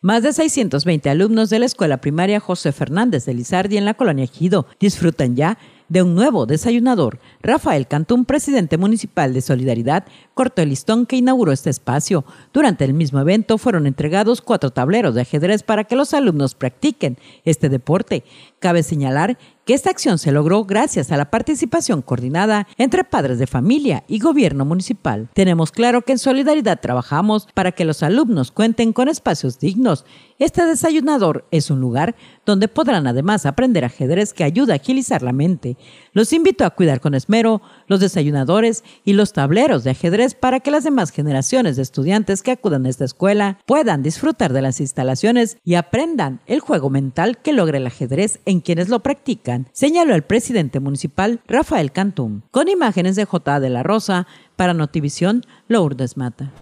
Más de 620 alumnos de la Escuela Primaria José Fernández de Lizardi en la colonia Ejido disfrutan ya de un nuevo desayunador. Rafael Cantún, presidente municipal de Solidaridad, cortó el listón que inauguró este espacio. Durante el mismo evento fueron entregados cuatro tableros de ajedrez para que los alumnos practiquen este deporte. Cabe señalar que esta acción se logró gracias a la participación coordinada entre padres de familia y gobierno municipal. Tenemos claro que en solidaridad trabajamos para que los alumnos cuenten con espacios dignos. Este desayunador es un lugar donde podrán además aprender ajedrez que ayuda a agilizar la mente. Los invito a cuidar con esmero los desayunadores y los tableros de ajedrez para que las demás generaciones de estudiantes que acudan a esta escuela puedan disfrutar de las instalaciones y aprendan el juego mental que logra el ajedrez en quienes lo practican señaló el presidente municipal Rafael Cantum, con imágenes de J. de la Rosa, para Notivisión, Lourdes Mata.